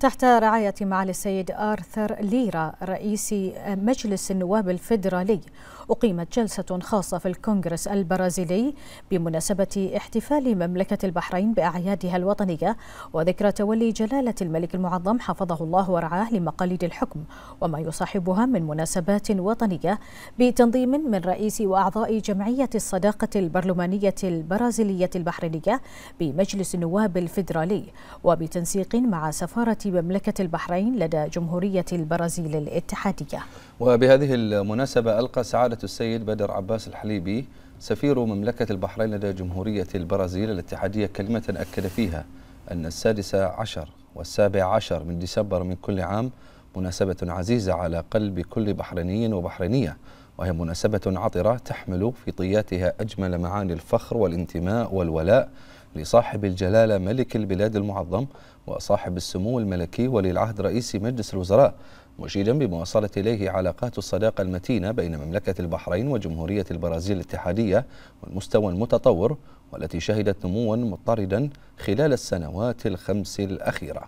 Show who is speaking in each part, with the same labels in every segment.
Speaker 1: تحت رعاية معالي السيد آرثر ليرا رئيس مجلس النواب الفيدرالي أقيمت جلسة خاصة في الكونغرس البرازيلي بمناسبة احتفال مملكة البحرين بأعيادها الوطنية وذكرى تولي جلالة الملك المعظم حفظه الله ورعاه لمقاليد الحكم وما يصاحبها من مناسبات وطنية بتنظيم من رئيس وأعضاء جمعية الصداقة البرلمانية البرازيلية البحرينية بمجلس النواب الفيدرالي وبتنسيق مع سفارة مملكة البحرين لدى جمهورية البرازيل الاتحادية
Speaker 2: وبهذه المناسبة ألقى سعادة السيد بدر عباس الحليبي سفير مملكة البحرين لدى جمهورية البرازيل الاتحادية كلمة أكد فيها أن السادس عشر والسابع عشر من ديسمبر من كل عام مناسبة عزيزة على قلب كل بحريني وبحرينية وهي مناسبة عطرة تحمل في طياتها أجمل معاني الفخر والانتماء والولاء لصاحب الجلالة ملك البلاد المعظم وصاحب السمو الملكي ولي العهد رئيس مجلس الوزراء مشيدا بمواصلة إليه علاقات الصداقة المتينة بين مملكة البحرين وجمهورية البرازيل الاتحادية والمستوى المتطور والتي شهدت نموا مضطردا خلال السنوات الخمس الأخيرة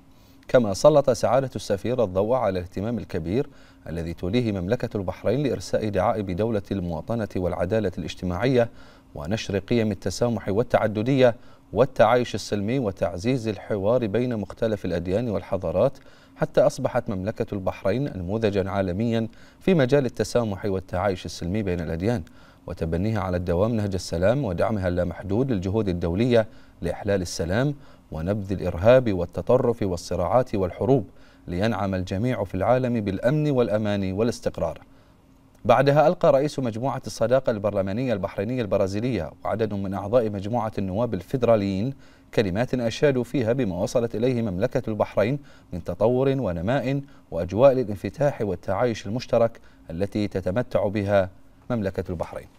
Speaker 2: كما سلط سعادة السفير الضوء على الاهتمام الكبير الذي توليه مملكة البحرين لإرساء دعائب دولة المواطنة والعدالة الاجتماعية ونشر قيم التسامح والتعددية والتعايش السلمي وتعزيز الحوار بين مختلف الأديان والحضارات حتى أصبحت مملكة البحرين نموذجا عالميا في مجال التسامح والتعايش السلمي بين الأديان وتبنيها على الدوام نهج السلام ودعمها اللامحدود للجهود الدولية لإحلال السلام ونبذ الإرهاب والتطرف والصراعات والحروب لينعم الجميع في العالم بالأمن والأمان والاستقرار بعدها ألقى رئيس مجموعة الصداقة البرلمانية البحرينية البرازيلية وعدد من أعضاء مجموعة النواب الفيدراليين كلمات أشادوا فيها بما وصلت إليه مملكة البحرين من تطور ونماء وأجواء للانفتاح والتعايش المشترك التي تتمتع بها مملكة البحرين